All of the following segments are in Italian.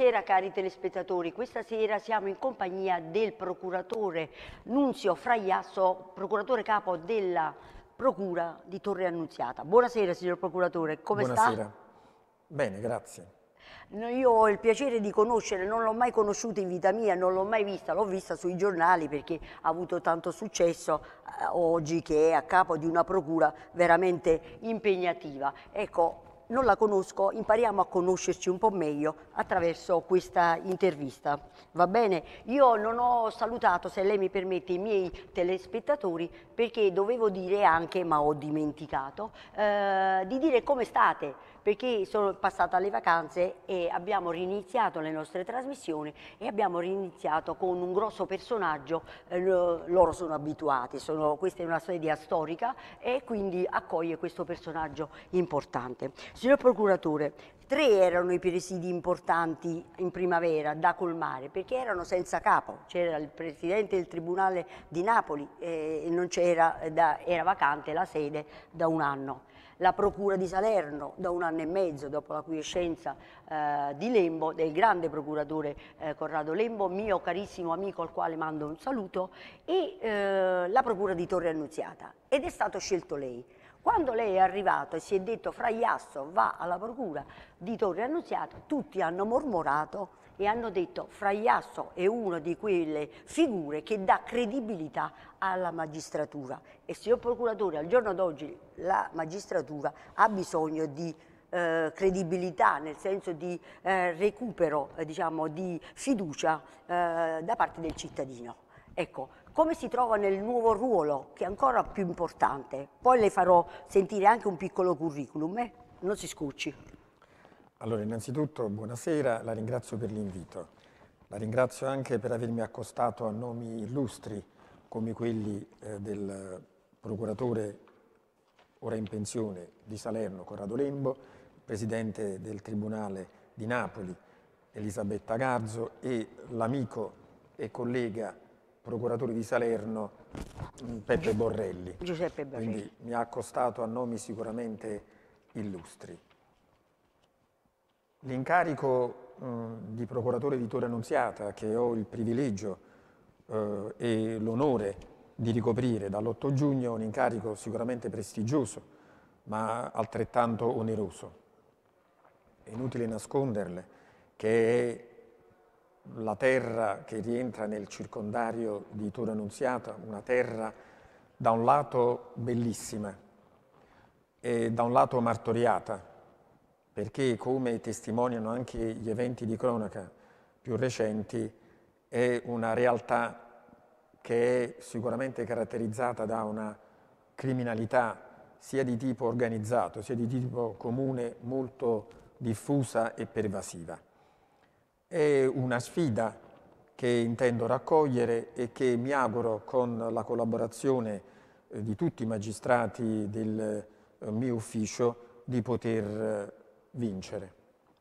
Buonasera cari telespettatori, questa sera siamo in compagnia del procuratore Nunzio Fraiasso, procuratore capo della Procura di Torre Annunziata. Buonasera signor procuratore, come Buonasera. sta? Bene, grazie. Io ho il piacere di conoscere, non l'ho mai conosciuta in vita mia, non l'ho mai vista, l'ho vista sui giornali perché ha avuto tanto successo eh, oggi che è a capo di una procura veramente impegnativa. Ecco, non la conosco, impariamo a conoscerci un po' meglio attraverso questa intervista. Va bene? Io non ho salutato, se lei mi permette, i miei telespettatori perché dovevo dire anche, ma ho dimenticato, eh, di dire come state perché sono passate le vacanze e abbiamo riniziato le nostre trasmissioni e abbiamo riniziato con un grosso personaggio, eh, loro sono abituati, sono, questa è una sedia storica e quindi accoglie questo personaggio importante. Signor Procuratore, tre erano i presidi importanti in primavera da colmare perché erano senza capo, c'era il Presidente del Tribunale di Napoli eh, e non c'era, eh, era vacante la sede da un anno la Procura di Salerno da un anno e mezzo dopo la quiescenza eh, di Lembo, del grande procuratore eh, Corrado Lembo, mio carissimo amico al quale mando un saluto, e eh, la Procura di Torre Annunziata. Ed è stato scelto lei. Quando lei è arrivato e si è detto fra Fraiasso va alla Procura di Torre Annunziata, tutti hanno mormorato e hanno detto Fraiasso è una di quelle figure che dà credibilità alla magistratura e signor procuratore al giorno d'oggi la magistratura ha bisogno di eh, credibilità nel senso di eh, recupero eh, diciamo, di fiducia eh, da parte del cittadino. Ecco, come si trova nel nuovo ruolo, che è ancora più importante. Poi le farò sentire anche un piccolo curriculum, eh? non si scucci. Allora, innanzitutto buonasera, la ringrazio per l'invito. La ringrazio anche per avermi accostato a nomi illustri come quelli eh, del procuratore ora in pensione di Salerno, Corrado Lembo, presidente del Tribunale di Napoli, Elisabetta Garzo e l'amico e collega procuratore di Salerno mm, Peppe Borrelli. Giuseppe Borrelli. Quindi mi ha accostato a nomi sicuramente illustri. L'incarico eh, di procuratore di Torre Annunziata, che ho il privilegio eh, e l'onore di ricoprire dall'8 giugno, è un incarico sicuramente prestigioso, ma altrettanto oneroso. È inutile nasconderle che è la terra che rientra nel circondario di Torre Annunziata, una terra da un lato bellissima e da un lato martoriata, perché come testimoniano anche gli eventi di cronaca più recenti, è una realtà che è sicuramente caratterizzata da una criminalità sia di tipo organizzato, sia di tipo comune molto diffusa e pervasiva. È una sfida che intendo raccogliere e che mi auguro con la collaborazione eh, di tutti i magistrati del eh, mio ufficio di poter eh, vincere.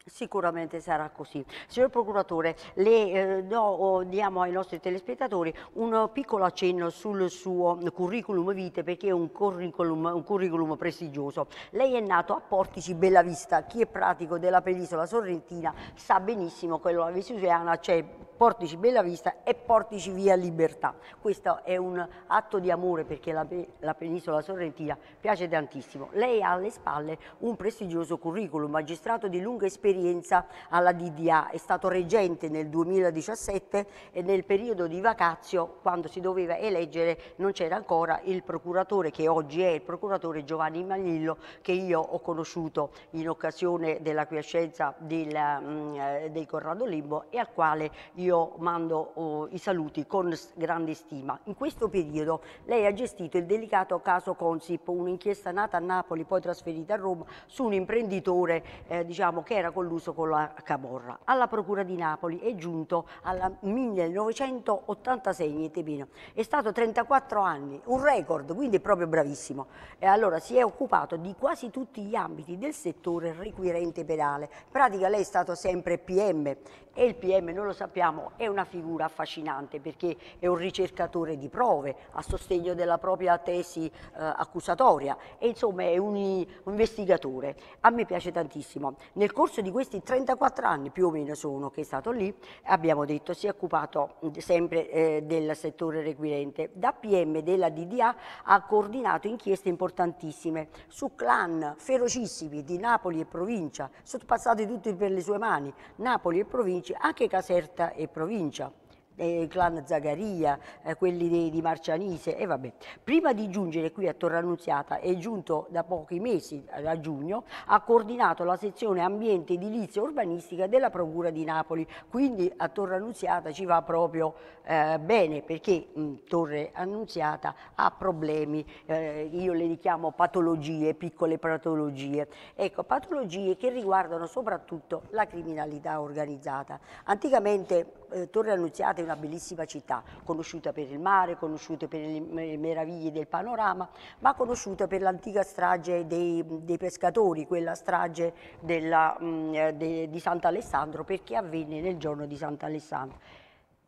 Sicuramente sarà così. Signor Procuratore, le, eh, no, diamo ai nostri telespettatori un piccolo accenno sul suo curriculum vitae perché è un curriculum, un curriculum prestigioso. Lei è nato a Portici Bellavista, chi è pratico della penisola sorrentina sa benissimo che la Vesuviana c'è portici bella vista e portici via libertà. Questo è un atto di amore perché la, la penisola sorrentina piace tantissimo. Lei ha alle spalle un prestigioso curriculum, magistrato di lunga esperienza alla DDA, è stato reggente nel 2017 e nel periodo di vacazio quando si doveva eleggere non c'era ancora il procuratore che oggi è il procuratore Giovanni Magnillo che io ho conosciuto in occasione della quiescenza del, mm, eh, del Corrado Limbo e al quale io io mando oh, i saluti con grande stima. In questo periodo lei ha gestito il delicato caso Consip, un'inchiesta nata a Napoli poi trasferita a Roma su un imprenditore eh, diciamo, che era colluso con la Camorra. Alla Procura di Napoli è giunto alla 1986 niente meno. È stato 34 anni, un record, quindi è proprio bravissimo. E allora si è occupato di quasi tutti gli ambiti del settore requirente penale. In pratica lei è stato sempre PM e il PM, noi lo sappiamo, è una figura affascinante perché è un ricercatore di prove a sostegno della propria tesi eh, accusatoria e insomma è un, un, investigatore. A me piace tantissimo. Nel corso di questi 34 anni più o meno sono che è stato lì, abbiamo detto, si è occupato sempre eh, del settore requirente. Da PM della DDA ha coordinato inchieste importantissime su clan ferocissimi di Napoli e provincia, sorpassati tutti per le sue mani, Napoli e provincia anche Caserta e provincia eh, clan Zagaria, eh, quelli di, di Marcianise e vabbè. Prima di giungere qui a Torre Annunziata, è giunto da pochi mesi, eh, a giugno, ha coordinato la sezione ambiente edilizia urbanistica della Procura di Napoli, quindi a Torre Annunziata ci va proprio eh, bene perché mh, mm, Torre Annunziata ha problemi, eh, io le richiamo patologie, piccole patologie, ecco patologie che riguardano soprattutto la criminalità organizzata. Anticamente eh, Torre Annunziata una bellissima città, conosciuta per il mare, conosciuta per le meraviglie del panorama, ma conosciuta per l'antica strage dei, dei, pescatori, quella strage della, mm, eh, de, di Sant'Alessandro perché avvenne nel giorno di Sant'Alessandro.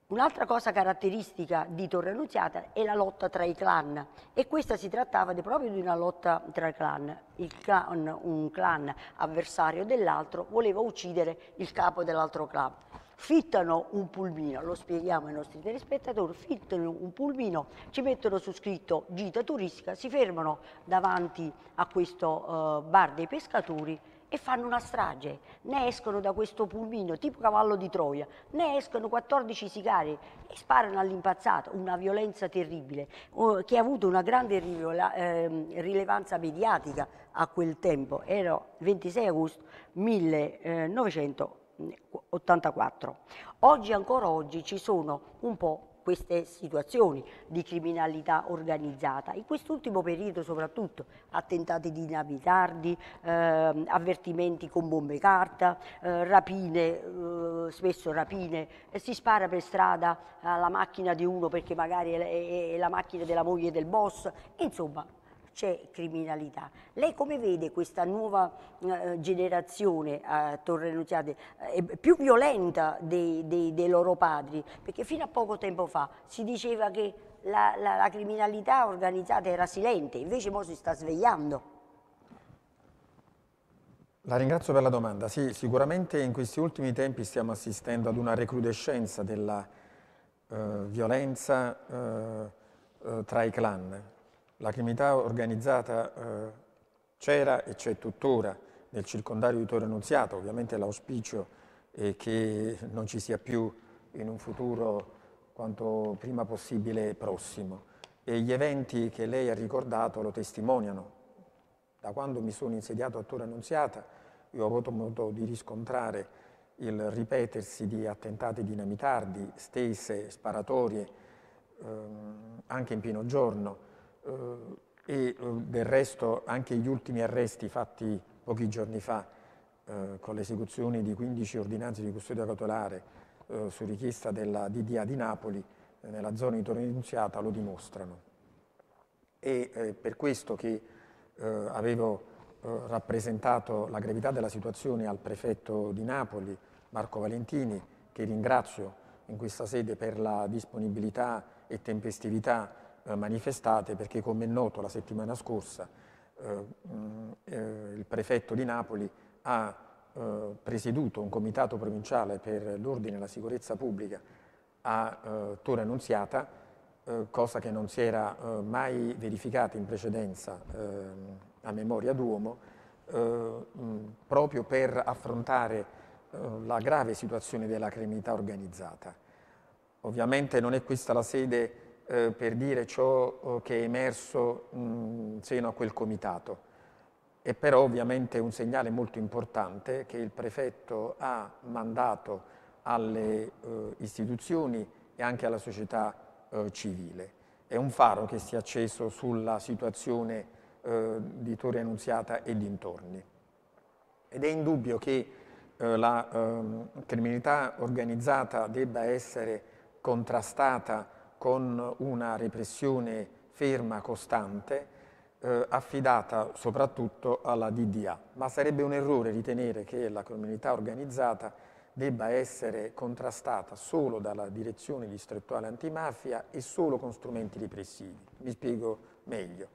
Un'altra cosa caratteristica di Torre Annunziata è la lotta tra i clan e questa si trattava di proprio di una lotta tra i clan. clan un clan avversario dell'altro voleva uccidere il capo dell'altro clan fittano un pulmino, lo spieghiamo ai nostri telespettatori, fittano un pulmino, ci mettono su scritto gita turistica, si fermano davanti a questo eh, bar dei pescatori e fanno una strage, ne escono da questo pulmino tipo cavallo di Troia, ne escono 14 sicari e sparano all'impazzato, una violenza terribile che ha avuto una grande ehm, rilevanza mediatica a quel tempo, era 26 agosto 1900. 84. Oggi, ancora oggi, ci sono un po' queste situazioni di criminalità organizzata. In quest'ultimo periodo soprattutto attentati di navitardi, eh, avvertimenti con bombe carta, eh, rapine, eh, spesso rapine, eh, si spara per strada alla macchina di uno perché magari è, è, è la macchina della moglie del boss, insomma c'è criminalità. Lei come vede questa nuova eh, generazione a Torre Nuziate, eh, più violenta dei, dei, dei, loro padri? Perché fino a poco tempo fa si diceva che la, la, la criminalità organizzata era silente, invece ora si sta svegliando. La ringrazio per la domanda. Sì, sicuramente in questi ultimi tempi stiamo assistendo ad una recrudescenza della eh, violenza eh, eh tra i clan. La criminalità organizzata eh, c'era e c'è tuttora nel circondario di Torre Annunziata, ovviamente l'auspicio è che non ci sia più in un futuro quanto prima possibile prossimo. E gli eventi che lei ha ricordato lo testimoniano. Da quando mi sono insediato a Torre Annunziata, io ho avuto modo di riscontrare il ripetersi di attentati dinamitardi, stese, sparatorie, ehm, anche in pieno giorno, eh, e eh, del resto anche gli ultimi arresti fatti pochi giorni fa eh, con l'esecuzione di 15 ordinanze di custodia cautelare su richiesta della DDA di Napoli nella zona di Torre Annunziata lo dimostrano. E per questo che avevo rappresentato la gravità della situazione al prefetto di Napoli, Marco Valentini, che ringrazio in questa sede per la disponibilità e tempestività eh, manifestate perché come è noto la settimana scorsa eh, eh, il prefetto di Napoli ha presieduto un comitato provinciale per l'ordine e la sicurezza pubblica a Torre Annunziata, cosa che non si era mai verificata in precedenza a memoria d'uomo, proprio per affrontare la grave situazione della criminalità organizzata. Ovviamente non è questa la sede eh, per dire ciò eh, che è emerso in seno a quel comitato. È però ovviamente un segnale molto importante che il prefetto ha mandato alle eh, istituzioni e anche alla società eh, civile. È un faro che si è acceso sulla situazione eh, di Torre Annunziata e dintorni. Ed è indubbio che la ehm, criminalità organizzata debba essere contrastata con una repressione ferma, costante, eh, affidata soprattutto alla DDA. Ma sarebbe un errore ritenere che la criminalità organizzata debba essere contrastata solo dalla direzione distrettuale antimafia e solo con strumenti repressivi. Mi spiego meglio.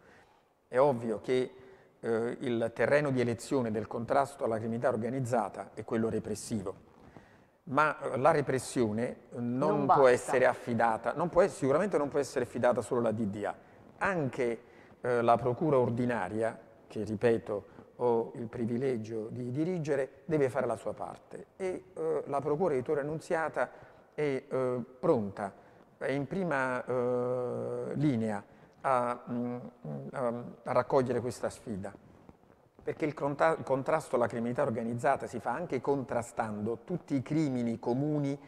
È ovvio che eh, il terreno di elezione del contrasto alla criminalità organizzata è quello repressivo ma la repressione non, non può essere affidata, non può, sicuramente non può essere affidata solo alla DDA, anche eh, la procura ordinaria, che ripeto ho il privilegio di dirigere, deve fare la sua parte e eh, la procura di Torre Annunziata è eh, pronta, è in prima eh, linea a, mh, mm, mm, a raccogliere questa sfida perché il contrasto alla criminalità organizzata si fa anche contrastando tutti i crimini comuni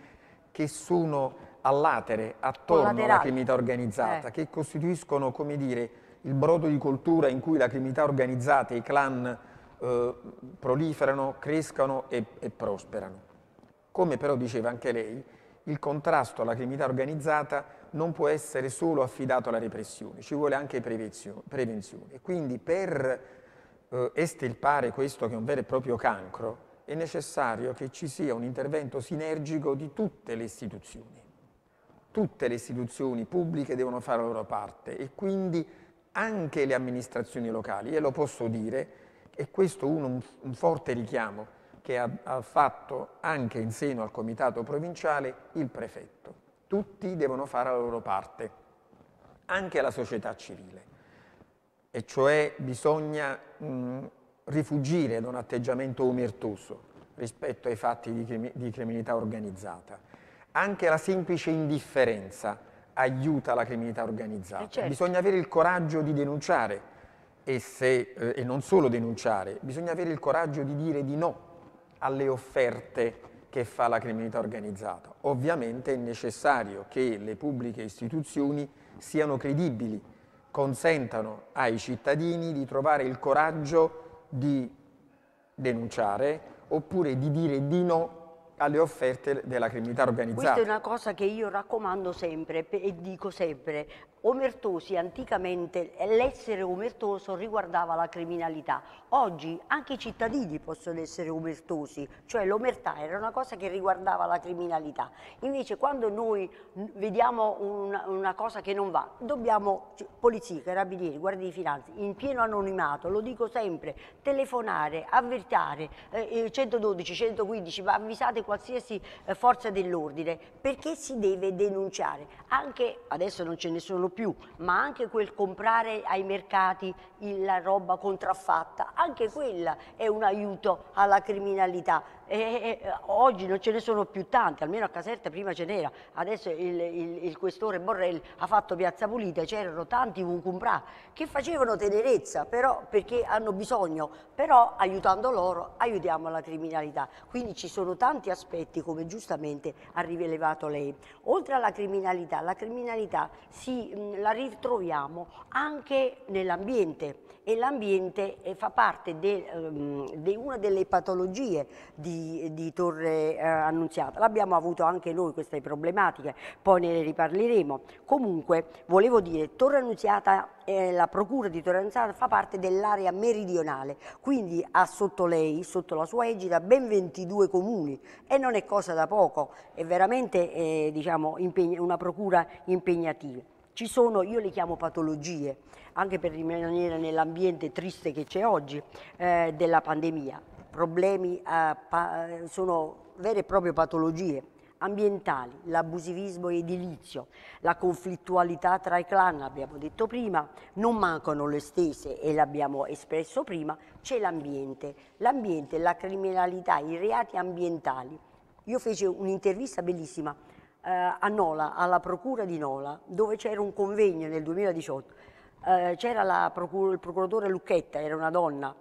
che sono all'atere, attorno alla criminalità organizzata, eh. che costituiscono, come dire, il brodo di cultura in cui la criminalità organizzata e i clan eh, proliferano, crescono e, e prosperano. Come però diceva anche lei, il contrasto alla criminalità organizzata non può essere solo affidato alla repressione, ci vuole anche prevenzione. Quindi per eh, estilpare questo che è un vero e proprio cancro, è necessario che ci sia un intervento sinergico di tutte le istituzioni. Tutte le istituzioni pubbliche devono fare la loro parte e quindi anche le amministrazioni locali, e lo posso dire, e questo è un, un forte richiamo che ha, ha fatto anche in seno al comitato provinciale il prefetto. Tutti devono fare la loro parte, anche la società civile e cioè bisogna mh, mm, rifugire da un atteggiamento omertoso rispetto ai fatti di, crimi di criminalità organizzata. Anche la semplice indifferenza aiuta la criminalità organizzata. Eh, certo. Bisogna avere il coraggio di denunciare e, se, eh, e, non solo denunciare, bisogna avere il coraggio di dire di no alle offerte che fa la criminalità organizzata. Ovviamente è necessario che le pubbliche istituzioni siano credibili consentano ai cittadini di trovare il coraggio di denunciare oppure di dire di no alle offerte della criminalità organizzata. Questa è una cosa che io raccomando sempre e dico sempre. Omertosi, anticamente l'essere omertoso riguardava la criminalità. Oggi anche i cittadini possono essere omertosi, cioè l'omertà era una cosa che riguardava la criminalità. Invece quando noi vediamo una, una cosa che non va, dobbiamo, polizia, carabinieri, guardie di finanza, in pieno anonimato, lo dico sempre, telefonare, avvertare, eh, 112, eh, 115, ma avvisate qualsiasi eh, forza dell'ordine, perché si deve denunciare? Anche, adesso non ce ne sono più, ma anche quel comprare ai mercati la roba contraffatta, anche quella è un aiuto alla criminalità e, e, oggi non ce ne sono più tanti, almeno a Caserta prima ce n'era, adesso il, il, il, questore Borrell ha fatto Piazza Pulita, c'erano tanti Vuncumbrà che facevano tenerezza però, perché hanno bisogno, però aiutando loro aiutiamo la criminalità, quindi ci sono tanti aspetti come giustamente ha rilevato lei. Oltre alla criminalità, la criminalità si, la ritroviamo anche nell'ambiente e l'ambiente eh, fa parte di ehm, de, una delle patologie di, di Torre eh, Annunziata. L'abbiamo avuto anche noi queste problematiche, poi ne riparleremo. Comunque volevo dire, Torre Annunziata eh, la procura di Torre Annunziata fa parte dell'area meridionale, quindi ha sotto lei, sotto la sua egida, ben 22 comuni e non è cosa da poco, è veramente eh, diciamo, una procura impegnativa. Ci sono, io le chiamo patologie, anche per rimanere nell'ambiente triste che c'è oggi eh, della pandemia. Problemi eh, pa sono vere e proprie patologie ambientali, l'abusivismo edilizio, la conflittualità tra i clan, abbiamo detto prima, non mancano le stesse e l'abbiamo espresso prima, c'è l'ambiente, l'ambiente, la criminalità, i reati ambientali. Io feci un'intervista bellissima eh, a Nola, alla procura di Nola, dove c'era un convegno nel 2018. Eh, c'era procur il procuratore Lucchetta, era una donna,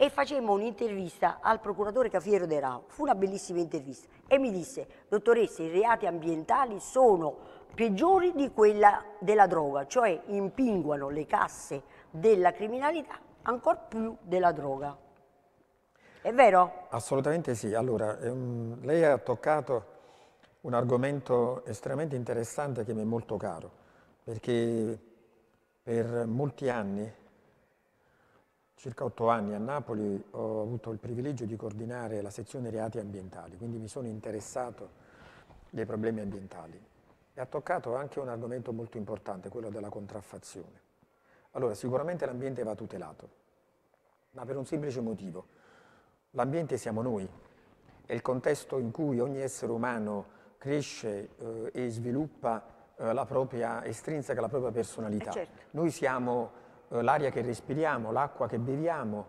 e facemmo un'intervista al procuratore Cafiero De Rao. Fu una bellissima intervista e mi disse, dottoressa, i reati ambientali sono peggiori di quella della droga, cioè impinguano le casse della criminalità ancora più della droga. È vero? Assolutamente sì. Allora, ehm, lei ha toccato un argomento estremamente interessante che mi è molto caro, perché per molti anni, circa otto anni a Napoli, ho avuto il privilegio di coordinare la sezione reati ambientali, quindi mi sono interessato dei problemi ambientali. E ha toccato anche un argomento molto importante, quello della contraffazione. Allora, sicuramente l'ambiente va tutelato, ma per un semplice motivo. L'ambiente siamo noi, è il contesto in cui ogni essere umano cresce eh, e sviluppa eh, la propria estrinseca, la propria personalità. Eh certo. Noi siamo eh, l'aria che respiriamo, l'acqua che beviamo,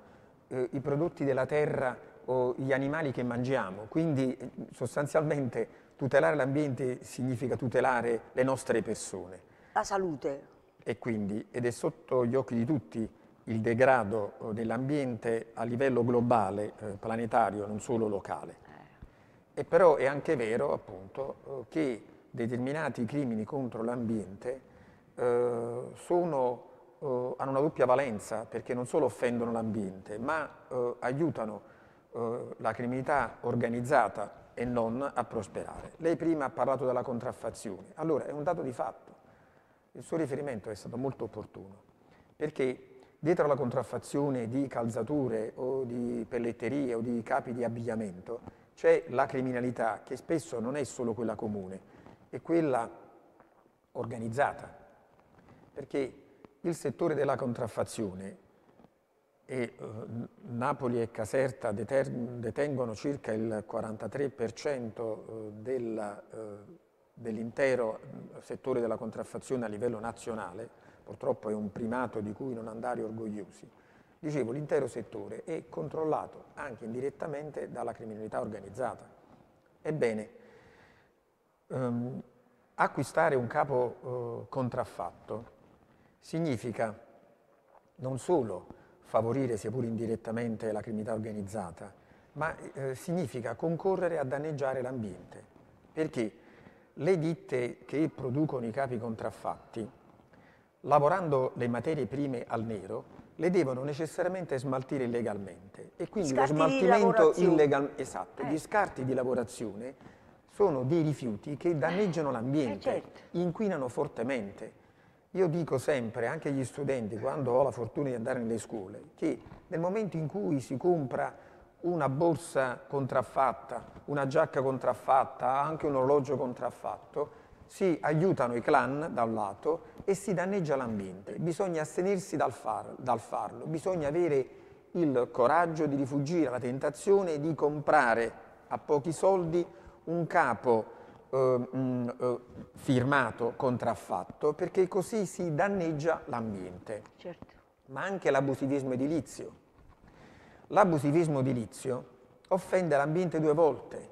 eh, i prodotti della terra o gli animali che mangiamo, quindi mm, sostanzialmente tutelare l'ambiente significa tutelare le nostre persone. La salute. E quindi, ed è sotto gli occhi di tutti, il degrado eh, dell'ambiente a livello globale, planetario, non solo locale. E però è anche vero appunto eh, che determinati crimini contro l'ambiente eh, sono, eh, hanno una doppia valenza perché non solo offendono l'ambiente ma eh, aiutano eh, la criminalità organizzata e non a prosperare. Lei prima ha parlato della contraffazione, allora è un dato di fatto, il suo riferimento è stato molto opportuno perché dietro alla contraffazione di calzature o di pelletterie o di capi di abbigliamento c'è la criminalità, che spesso non è solo quella comune, è quella organizzata, perché il settore della contraffazione, e eh, Napoli e Caserta detengono circa il 43% eh, del, eh, dell'intero mm, settore della contraffazione a livello nazionale, purtroppo è un primato di cui non andare orgogliosi, dicevo, l'intero settore è controllato anche indirettamente dalla criminalità organizzata. Ebbene, ehm, acquistare un capo eh, contraffatto significa non solo favorire, sia pure indirettamente, la criminalità organizzata, ma eh, significa concorrere a danneggiare l'ambiente, perché le ditte che producono i capi contraffatti, lavorando le materie prime al nero, le devono necessariamente smaltire illegalmente e quindi scarti lo smaltimento illegale, esatto, eh. gli scarti di lavorazione sono dei rifiuti che danneggiano eh, l'ambiente, eh certo. inquinano fortemente. Io dico sempre, anche agli studenti, quando ho la fortuna di andare nelle scuole, che nel momento in cui si compra una borsa contraffatta, una giacca contraffatta, anche un orologio contraffatto, si aiutano i clan da un lato e si danneggia l'ambiente. Bisogna astenersi dal, far, dal farlo, bisogna avere il coraggio di rifugire alla tentazione di comprare a pochi soldi un capo eh, eh, firmato, contraffatto, perché così si danneggia l'ambiente. Certo. Ma anche l'abusivismo edilizio. L'abusivismo edilizio offende l'ambiente due volte,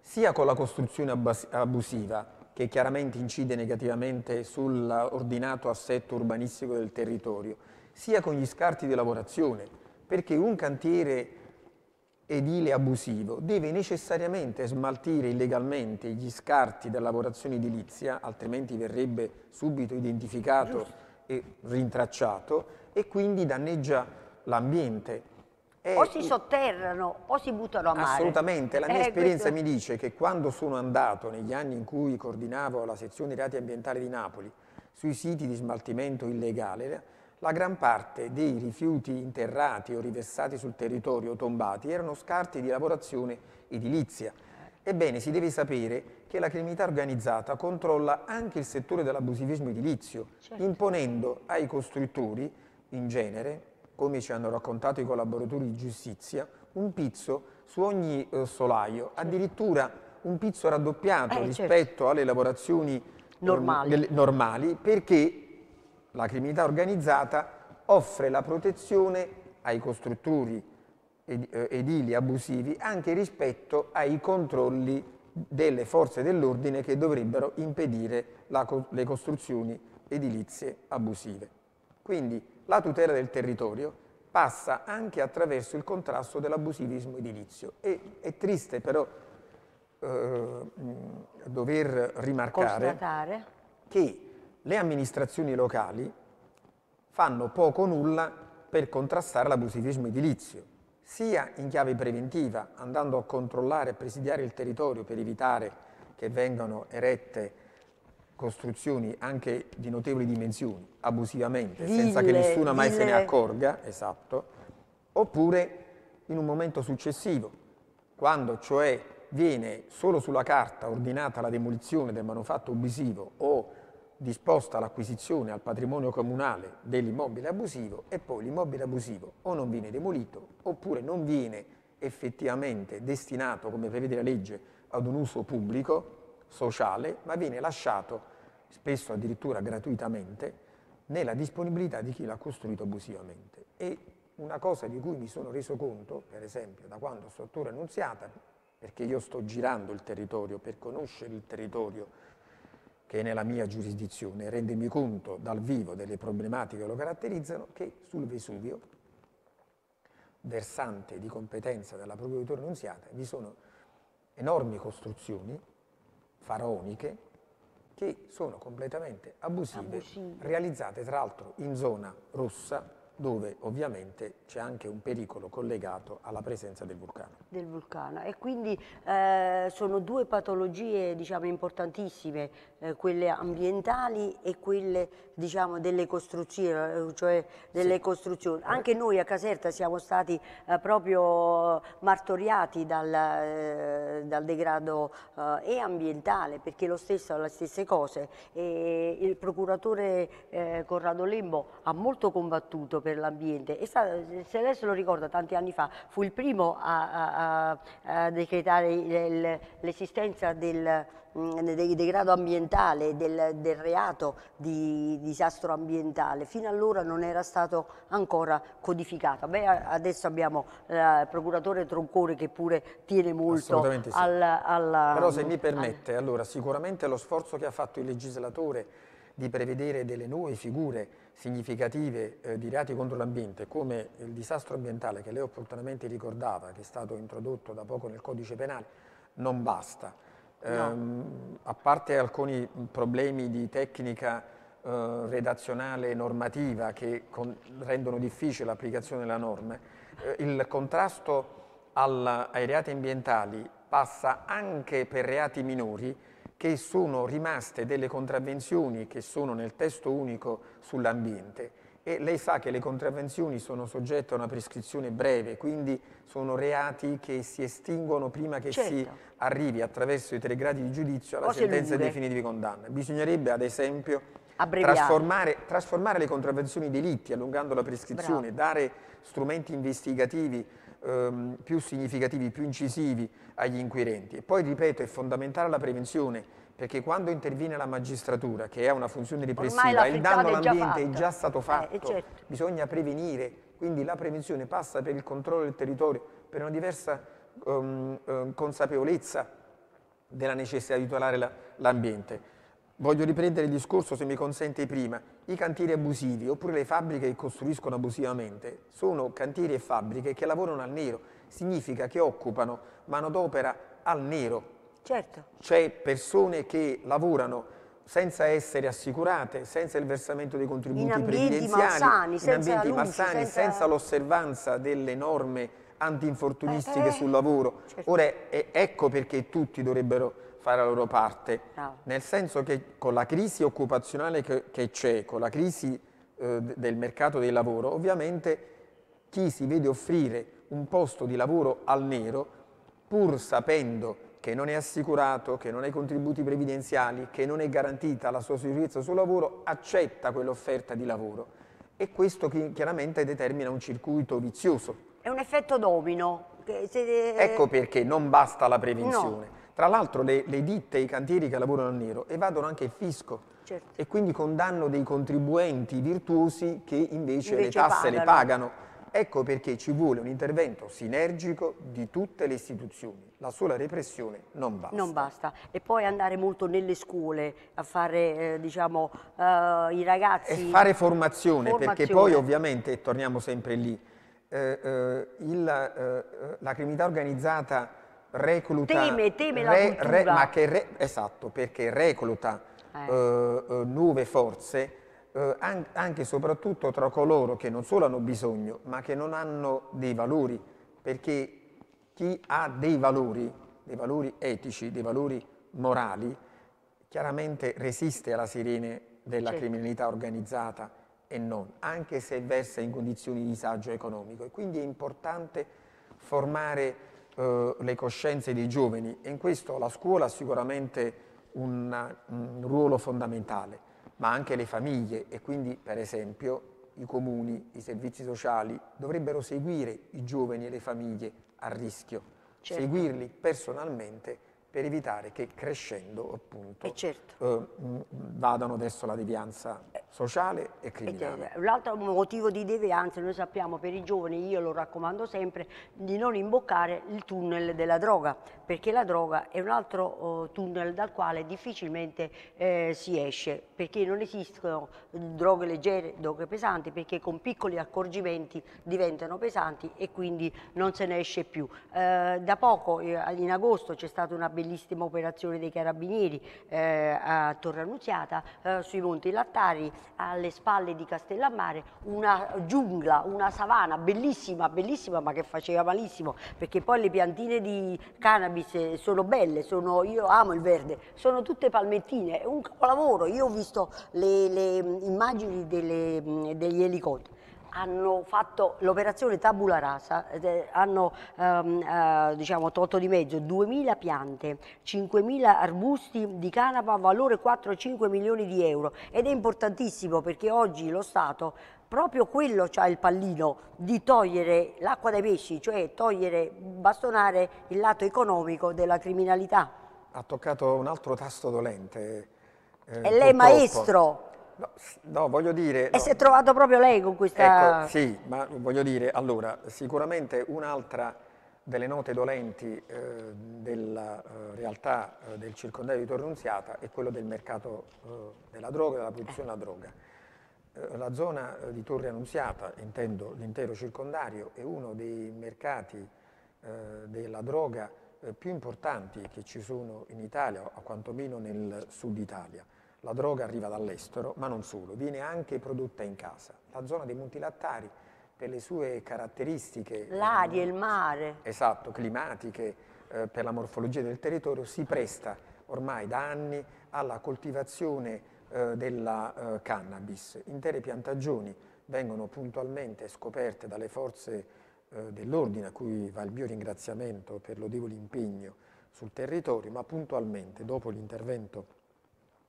sia con la costruzione abusiva, che chiaramente incide negativamente sull'ordinato assetto urbanistico del territorio, sia con gli scarti di lavorazione, perché un cantiere edile abusivo deve necessariamente smaltire illegalmente gli scarti da lavorazione edilizia, altrimenti verrebbe subito identificato e rintracciato e quindi danneggia l'ambiente eh, o si mm. sotterrano o si buttano a mare. Assolutamente, la mia eh, esperienza questo... mi dice che quando sono andato negli anni in cui coordinavo la sezione reati ambientali di Napoli sui siti di smaltimento illegale, la gran parte dei rifiuti interrati o riversati sul territorio o tombati erano scarti di lavorazione edilizia. Ebbene, si deve sapere che la criminalità organizzata controlla anche il settore dell'abusivismo edilizio, certo. imponendo ai costruttori, in genere, come ci hanno raccontato i collaboratori di giustizia, un pizzo su ogni eh, solaio, certo. addirittura un pizzo raddoppiato eh, certo. rispetto certo. alle lavorazioni normali. Norm normali, perché la criminalità organizzata offre la protezione ai costruttori ed eh, edili abusivi anche rispetto ai controlli delle forze dell'ordine che dovrebbero impedire co le costruzioni edilizie abusive. Quindi la tutela del territorio passa anche attraverso il contrasto dell'abusivismo edilizio e è triste però eh, dover rimarcare Constatare. che le amministrazioni locali fanno poco o nulla per contrastare l'abusivismo edilizio, sia in chiave preventiva, andando a controllare e presidiare il territorio per evitare che vengano erette costruzioni anche di notevoli dimensioni, abusivamente, ville, senza che nessuno mai ville. se ne accorga, esatto, oppure in un momento successivo, quando cioè viene solo sulla carta ordinata la demolizione del manufatto abusivo o disposta l'acquisizione al patrimonio comunale dell'immobile abusivo e poi l'immobile abusivo o non viene demolito oppure non viene effettivamente destinato, come prevede la legge, ad un uso pubblico sociale, ma viene lasciato, spesso addirittura gratuitamente, nella disponibilità di chi l'ha costruito abusivamente. E una cosa di cui mi sono reso conto, per esempio, da quando sto a Annunziata, perché io sto girando il territorio per conoscere il territorio che è nella mia giurisdizione, rendermi conto dal vivo delle problematiche che lo caratterizzano, che sul Vesuvio, versante di competenza della Procura Annunziata, vi sono enormi costruzioni faraoniche che sono completamente abusive, abusive. realizzate tra l'altro in zona russa dove ovviamente c'è anche un pericolo collegato alla presenza del vulcano. Del vulcano e quindi eh, sono due patologie diciamo, importantissime, eh, quelle ambientali e quelle diciamo, delle costruzioni, eh, cioè delle sì. costruzioni. Anche noi a Caserta siamo stati eh, proprio martoriati dal, eh, dal degrado eh, e ambientale perché lo stesso le stesse cose e il procuratore Corrado Lembo ha molto combattuto per l'ambiente. Se adesso lo ricorda, tanti anni fa fu il primo a, a, a decretare l'esistenza del, mm, degrado ambientale, del, del reato di disastro ambientale. Fino allora non era stato ancora codificato. Beh, adesso abbiamo eh, il procuratore Troncore che pure tiene molto al, sì. Però se mm, mi permette, al... allora sicuramente lo sforzo che ha fatto il legislatore di prevedere delle nuove figure significative eh, di reati contro l'ambiente, come il disastro ambientale che lei opportunamente ricordava, che è stato introdotto da poco nel codice penale, non basta. No. Eh, a parte alcuni problemi di tecnica eh, redazionale e normativa che con, rendono difficile l'applicazione della norma, eh, il contrasto alla, ai reati ambientali passa anche per reati minori che sono rimaste delle contravvenzioni che sono nel testo unico sull'ambiente e lei sa che le contravvenzioni sono soggette a una prescrizione breve, quindi sono reati che si estinguono prima che certo. si arrivi attraverso i tre gradi di giudizio alla o sentenza definitiva di condanna. Bisognerebbe ad esempio trasformare, trasformare, le contravvenzioni in delitti, allungando la prescrizione, Bravo. dare strumenti investigativi ehm, più significativi, più incisivi agli inquirenti. E poi, ripeto, è fondamentale la prevenzione, perché quando interviene la magistratura, che ha una funzione repressiva, il danno all'ambiente è già stato eh, fatto, eh, certo. bisogna prevenire, quindi la prevenzione passa per il controllo del territorio, per una diversa ehm, ehm, consapevolezza della necessità di tutelare l'ambiente. La, Voglio riprendere il discorso, se mi consente, prima. I cantieri abusivi, oppure le fabbriche che costruiscono abusivamente, sono cantieri e fabbriche che lavorano al nero. Significa che occupano manodopera al nero. Certo. C'è persone che lavorano senza essere assicurate, senza il versamento dei contributi in previdenziali, malsani, in senza ambienti malsani, senza, senza l'osservanza delle norme antinfortunistiche eh, eh, sul lavoro. Certo. Ora, eh, ecco perché tutti dovrebbero fare la loro parte, Bravo. nel senso che con la crisi occupazionale che, c'è, con la crisi eh, del mercato del lavoro, ovviamente chi si vede offrire un posto di lavoro al nero, pur sapendo che non è assicurato, che non ha i contributi previdenziali, che non è garantita la sua sicurezza sul lavoro, accetta quell'offerta di lavoro. E questo chiaramente determina un circuito vizioso. È un effetto domino. Eh, ecco perché non basta la prevenzione. No tra l'altro le, le ditte e i cantieri che lavorano al nero evadono anche il fisco. Certo. E quindi condanno dei contribuenti virtuosi che invece, invece le tasse pagano. le pagano. Ecco perché ci vuole un intervento sinergico di tutte le istituzioni. La sola repressione non basta. Non basta. E poi andare molto nelle scuole a fare, eh, diciamo, eh, i ragazzi... E fare formazione, formazione, perché poi ovviamente, torniamo sempre lì, eh, eh il, eh, eh, la criminalità organizzata recluta, teme, teme re, re, ma che re, esatto, perché recluta eh. eh. Eh, nuove forze eh, anche e soprattutto tra coloro che non solo hanno bisogno, ma che non hanno dei valori, perché chi ha dei valori, dei valori etici, dei valori morali, chiaramente resiste alla sirene della certo. criminalità organizzata e non, anche se versa in condizioni di disagio economico. E quindi è importante formare eh, le coscienze dei giovani e in questo la scuola ha sicuramente un, un ruolo fondamentale, ma anche le famiglie e quindi per esempio i comuni, i servizi sociali dovrebbero seguire i giovani e le famiglie a rischio, certo. seguirli personalmente per evitare che crescendo appunto eh, certo. eh, vadano verso la devianza. Eh, sociale e criminale. L'altro motivo di devianza, noi sappiamo per i giovani, io lo raccomando sempre, di non imboccare il tunnel della droga, perché la droga è un altro uh, tunnel dal quale difficilmente eh, si esce, perché non esistono droghe leggere, droghe pesanti, perché con piccoli accorgimenti diventano pesanti e quindi non se ne esce più. Eh, da poco, eh, in agosto, c'è stata una bellissima operazione dei carabinieri eh, a Torre Annunziata eh, sui Monti Lattari, alle spalle di Castellammare una giungla, una savana bellissima, bellissima ma che faceva malissimo perché poi le piantine di cannabis eh, sono belle, sono, io amo il verde, sono tutte palmettine, è un capolavoro, io ho visto le, le mm, immagini delle, mm, degli elicotteri hanno fatto l'operazione tabula rasa, hanno ehm, eh, diciamo, tolto di mezzo 2.000 piante, 5.000 arbusti di canapa a valore 4-5 milioni di euro ed è importantissimo perché oggi lo Stato proprio quello ha il pallino di togliere l'acqua dai pesci, cioè togliere, bastonare il lato economico della criminalità. Ha toccato un altro tasto dolente. Eh, e lei è maestro, No, no, voglio dire... E no. si è trovato proprio lei con questa... Ecco, sì, ma voglio dire, allora, sicuramente un'altra delle note dolenti eh, della eh, realtà eh, del circondario di Tornunziata è quello del mercato eh, della droga, della produzione della droga. Eh, la zona eh, di Torre Annunziata, intendo l'intero circondario, è uno dei mercati della droga più importanti che ci sono in Italia, o quantomeno nel sud Italia. La droga arriva dall'estero, ma non solo, viene anche prodotta in casa. La zona dei Monti Lattari, per le sue caratteristiche... L'aria, eh, il mare. Esatto, climatiche, eh, per la morfologia del territorio, si presta ormai da anni alla coltivazione eh, della eh, cannabis. Intere piantagioni vengono puntualmente scoperte dalle forze eh, dell'ordine, a cui va il mio ringraziamento per l'odevole impegno sul territorio, ma puntualmente dopo l'intervento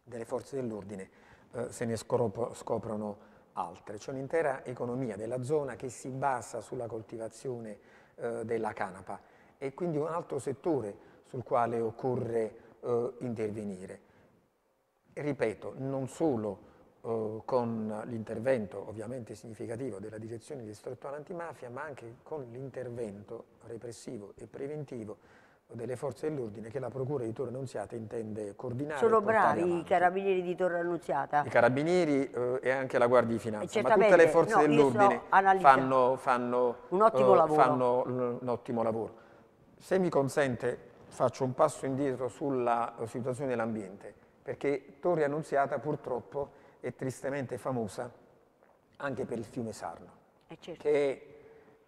delle forze dell'ordine eh, se ne scop scoprono altre. C'è un'intera economia della zona che si basa sulla coltivazione eh, della canapa e quindi un altro settore sul quale occorre eh, intervenire. Ripeto, non solo eh, con l'intervento ovviamente significativo della direzione di distrettuale antimafia, ma anche con l'intervento repressivo e preventivo delle forze dell'ordine che la procura di Torre Annunziata intende coordinare. Sono bravi avanti. i carabinieri di Torre Annunziata. I carabinieri eh, e anche la Guardia di Finanza, ma tutte le forze no, dell'ordine fanno, fanno, un eh, fanno un ottimo lavoro. Se mi consente faccio un passo indietro sulla situazione dell'ambiente, perché Torre Annunziata purtroppo è tristemente famosa anche per il fiume Sarno, eh certo. che è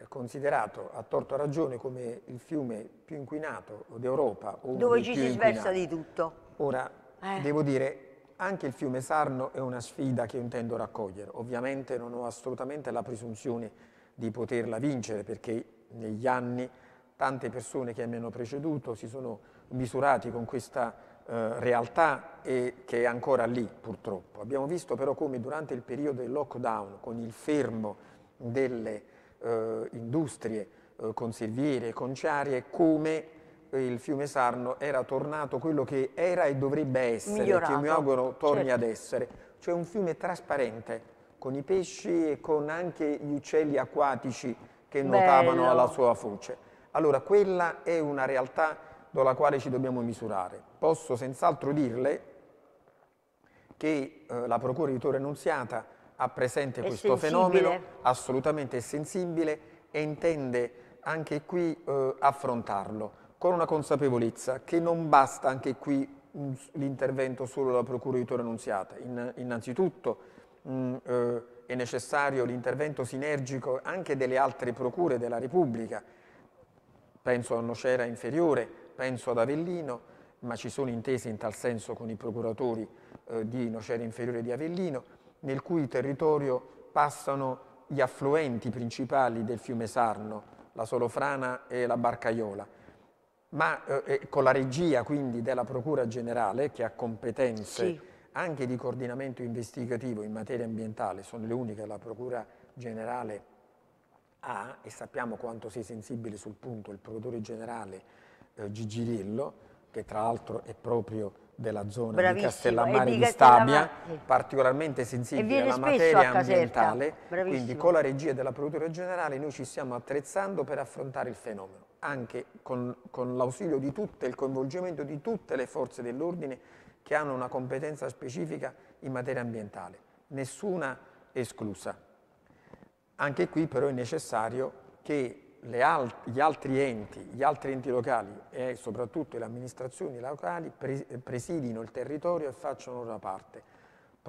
considerato a torto ragione come il fiume più inquinato d'Europa. Dove ci si sversa di tutto. Ora, eh. devo dire, anche il fiume Sarno è una sfida che intendo raccogliere. Ovviamente non ho assolutamente la presunzione di poterla vincere perché negli anni tante persone che mi hanno preceduto si sono misurati con questa eh, realtà e che è ancora lì purtroppo. Abbiamo visto però come durante il periodo del lockdown con il fermo delle eh, industrie, eh, conserviere, conciarie, come il fiume Sarno era tornato quello che era e dovrebbe essere, Migliorato. che mi auguro torni certo. ad essere, cioè un fiume trasparente, con i pesci e con anche gli uccelli acquatici che Bello. nuotavano alla sua foce. Allora, quella è una realtà dalla quale ci dobbiamo misurare. Posso senz'altro dirle che eh, la Procura di Torre Annunziata ha presente è questo sensibile. fenomeno, assolutamente sensibile e intende anche qui eh, affrontarlo con una consapevolezza che non basta anche qui l'intervento solo della procuratore Annunziata. In, innanzitutto mh, mm, eh, è necessario l'intervento sinergico anche delle altre procure della Repubblica, penso a Nocera Inferiore, penso ad Avellino, ma ci sono intese in tal senso con i procuratori eh, di Nocera Inferiore e di Avellino, nel cui territorio passano gli affluenti principali del fiume Sarno, la Solofrana e la Barcaiola, ma eh, con la regia quindi della Procura Generale che ha competenze sì. anche di coordinamento investigativo in materia ambientale, sono le uniche che la Procura Generale ha e sappiamo quanto sia sensibile sul punto il Procuratore Generale eh, Gigi Rillo, che tra l'altro è proprio della zona Bravissimo. di Castellammare di, Stabia, particolarmente sensibile alla materia ambientale, quindi con la regia della Procura Generale noi ci stiamo attrezzando per affrontare il fenomeno, anche con, con l'ausilio di tutte, il coinvolgimento di tutte le forze dell'ordine che hanno una competenza specifica in materia ambientale, nessuna esclusa. Anche qui però è necessario che alt gli altri enti, gli altri enti locali e soprattutto le amministrazioni locali presidino il territorio e facciano la parte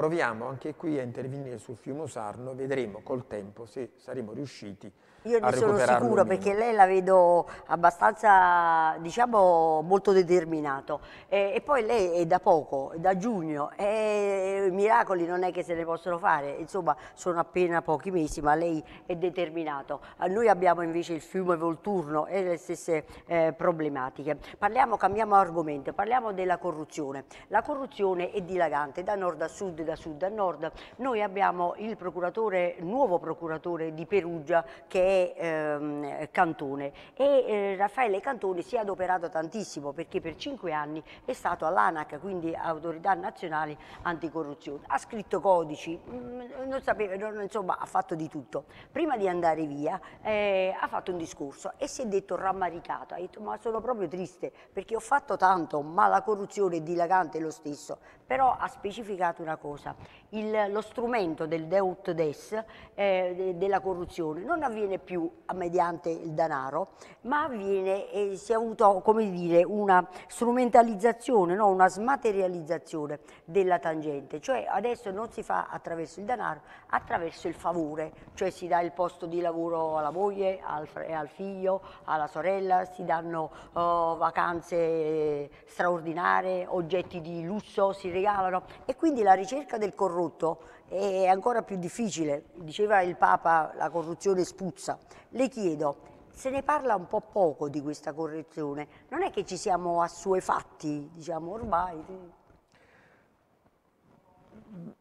Proviamo anche qui a intervenire sul fiume Sarno, vedremo col tempo se saremo riusciti io ne sono sicuro perché lei la vedo abbastanza, diciamo, molto determinato. E, e, poi lei è da poco, da giugno, e miracoli non è che se ne possono fare, insomma, sono appena pochi mesi, ma lei è determinato. Noi abbiamo invece il fiume Volturno e le stesse eh, problematiche. Parliamo, cambiamo argomento, parliamo della corruzione. La corruzione è dilagante da nord a sud, da sud a nord. Noi abbiamo il procuratore, nuovo procuratore di Perugia che è ehm, Cantone e eh, Raffaele Cantone si è adoperato tantissimo perché per cinque anni è stato all'ANAC, quindi Autorità Nazionale Anticorruzione. Ha scritto codici, mh, mm, non sapeva, non, insomma ha fatto di tutto. Prima di andare via eh, ha fatto un discorso e si è detto rammaricato, ha detto ma sono proprio triste perché ho fatto tanto ma la corruzione è dilagante lo stesso però ha specificato una cosa, il, lo strumento del deut des, eh, de, della corruzione, non avviene più mediante il denaro, ma avviene, eh, si è avuto come dire, una strumentalizzazione, no? una smaterializzazione della tangente, cioè adesso non si fa attraverso il denaro, attraverso il favore, cioè si dà il posto di lavoro alla moglie, al, al figlio, alla sorella, si danno oh, vacanze eh, straordinarie, oggetti di lusso, si regalano e quindi la ricerca del corrotto è ancora più difficile. Diceva il Papa la corruzione spuzza. Le chiedo, se ne parla un po' poco di questa correzione, non è che ci siamo assuefatti, diciamo ormai?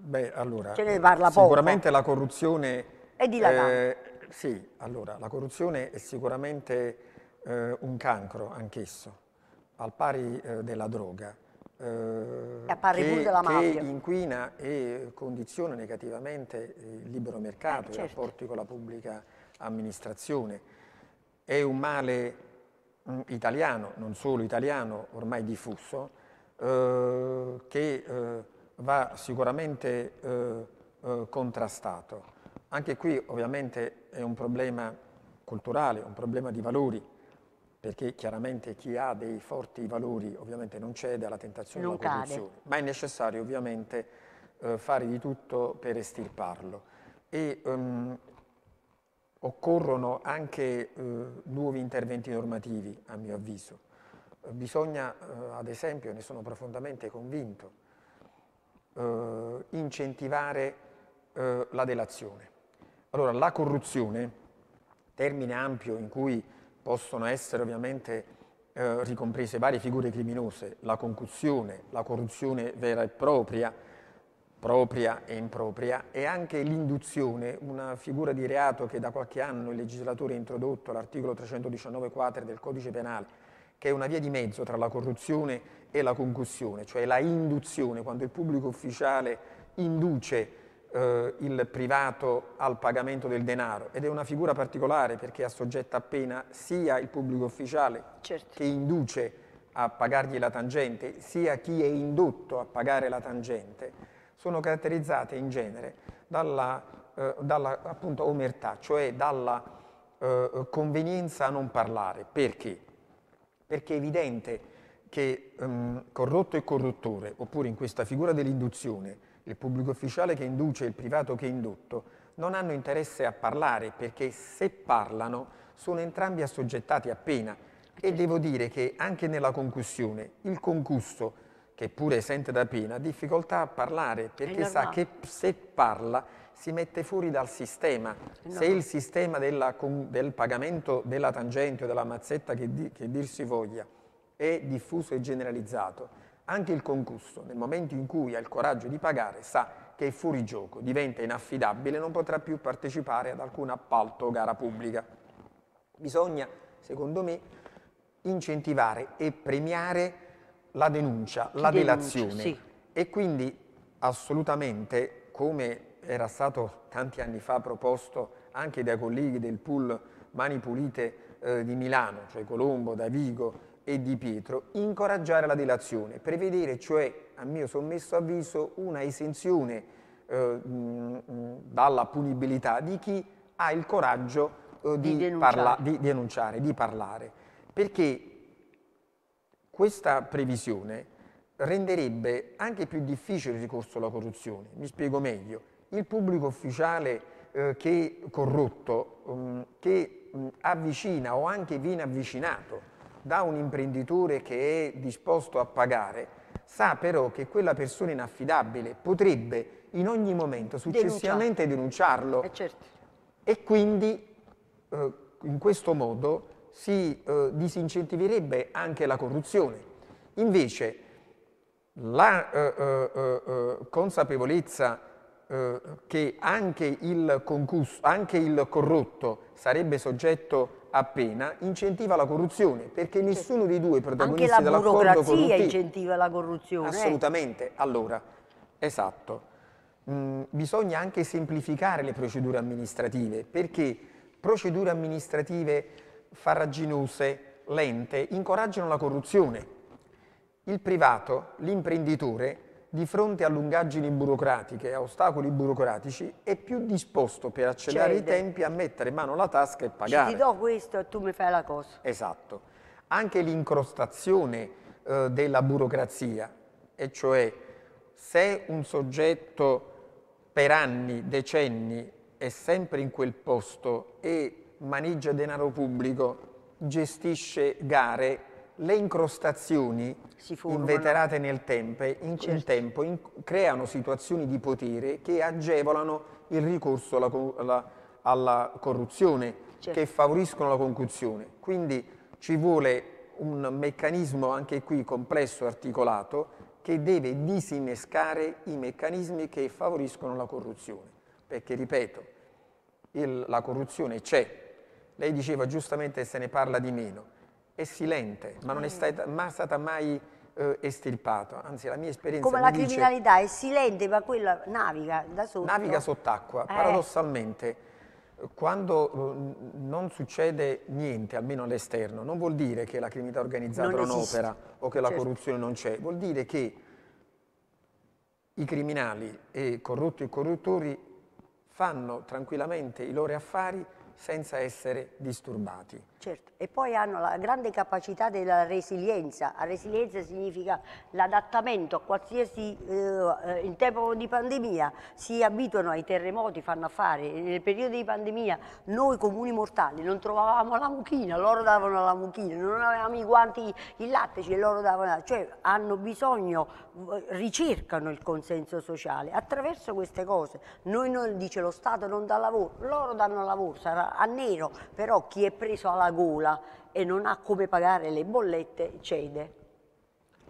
Beh, allora, Ce ne parla poco. Sicuramente la corruzione... È dilatante. Eh, sì, allora, la corruzione è sicuramente eh, un cancro anch'esso, al pari eh, della droga eh, che, che, inquina e condiziona negativamente il libero mercato, eh, certo. i rapporti con la pubblica amministrazione. È un male mh, mm, italiano, non solo italiano, ormai diffuso, eh, che eh, va sicuramente eh, eh, contrastato. Anche qui ovviamente è un problema culturale, un problema di valori, perché chiaramente chi ha dei forti valori ovviamente non cede alla tentazione non della corruzione, cade. ma è necessario ovviamente eh, fare di tutto per estirparlo. E um, occorrono anche eh, nuovi interventi normativi, a mio avviso. Bisogna, eh, ad esempio, ne sono profondamente convinto, eh, incentivare eh, la delazione. Allora, la corruzione, termine ampio in cui possono essere ovviamente eh, ricomprese varie figure criminose, la concussione, la corruzione vera e propria, propria e impropria, e anche l'induzione, una figura di reato che da qualche anno il legislatore ha introdotto, l'articolo 319 quater del codice penale, che è una via di mezzo tra la corruzione e la concussione, cioè la induzione, quando il pubblico ufficiale induce eh, il privato al pagamento del denaro ed è una figura particolare perché assoggetta a pena sia il pubblico ufficiale certo. che induce a pagargli la tangente, sia chi è indotto a pagare la tangente, sono caratterizzate in genere dalla, eh, dalla appunto, omertà, cioè dalla eh, convenienza a non parlare. Perché? Perché è evidente che ehm, corrotto e corruttore, oppure in questa figura dell'induzione, il pubblico ufficiale che induce e il privato che è indotto, non hanno interesse a parlare perché se parlano sono entrambi assoggettati a pena e devo dire che anche nella concussione il concusso, che pure sente da pena, ha difficoltà a parlare perché sa che se parla si mette fuori dal sistema. Se il sistema della, del pagamento della tangente o della mazzetta che, di, che dir si voglia è diffuso e generalizzato, anche il concusso, nel momento in cui ha il coraggio di pagare, sa che è fuori gioco, diventa inaffidabile e non potrà più partecipare ad alcun appalto o gara pubblica. Bisogna, secondo me, incentivare e premiare la denuncia, Chi la denuncia, delazione. Sì. E quindi assolutamente, come era stato tanti anni fa proposto anche dai colleghi del pool Mani Pulite eh, di Milano, cioè Colombo, Davigo, e Di Pietro, incoraggiare la dilazione, prevedere cioè, a mio sommesso avviso, una esenzione eh, dalla punibilità di chi ha il coraggio eh, di, di, denunciare. Parla, di, denunciare, di parlare. Perché questa previsione renderebbe anche più difficile il ricorso alla corruzione. Mi spiego meglio. Il pubblico ufficiale eh, che corrotto, um, che mh, avvicina o anche viene avvicinato da un imprenditore che è disposto a pagare, sa però che quella persona inaffidabile potrebbe in ogni momento successivamente denunciarlo eh certo. e quindi eh, in questo modo si eh, disincentiverebbe anche la corruzione. Invece la eh, eh, eh, consapevolezza che anche il, concus, anche il corrotto sarebbe soggetto a appena incentiva la corruzione, perché nessuno dei due protagonisti dell'accordo corruttivo... Anche la burocrazia incentiva la corruzione. Eh. Assolutamente. Eh. Allora, esatto. Mm, bisogna anche semplificare le procedure amministrative, perché procedure amministrative farraginose, lente, incoraggiano la corruzione. Il privato, l'imprenditore, di fronte a lungaggini burocratiche, a ostacoli burocratici, è più disposto per accelerare Cede. i tempi a mettere mano alla tasca e pagare. Ci ti do questo e tu mi fai la cosa. Esatto. Anche l'incrostazione eh, della burocrazia, e cioè se un soggetto per anni, decenni è sempre in quel posto e maneggia denaro pubblico, gestisce gare le incrostazioni inveterate nel tempo, in, certo. tempo in, creano situazioni di potere che agevolano il ricorso alla, alla, alla corruzione, certo. che favoriscono la concussione. Quindi ci vuole un meccanismo anche qui complesso e articolato che deve disinnescare i meccanismi che favoriscono la corruzione. Perché, ripeto, il, la corruzione c'è. Lei diceva giustamente se ne parla di meno è silente, ma non è mm. stata, mai, stata mai eh, estirpata. Anzi, la mia esperienza Come la criminalità è silente, ma quella naviga da sotto. Naviga sott'acqua, eh. paradossalmente. Quando eh, non succede niente, almeno all'esterno, non vuol dire che la criminalità organizzata non, non opera o che la certo. corruzione non c'è, vuol dire che i criminali e corrotti e corruttori fanno tranquillamente i loro affari senza essere disturbati. Certo, e poi hanno la grande capacità della resilienza. La resilienza significa l'adattamento a qualsiasi, eh, eh, in tempo di pandemia si abituano ai terremoti, fanno affari. Nel periodo di pandemia noi comuni mortali non trovavamo la mucchina, loro davano la mucchina, non avevamo i guanti il latte, loro davano, cioè hanno bisogno ricercano il consenso sociale attraverso queste cose. Noi, noi dice lo Stato non dà lavoro, loro danno lavoro, sarà a nero, però chi è preso alla gola e non ha come pagare le bollette cede.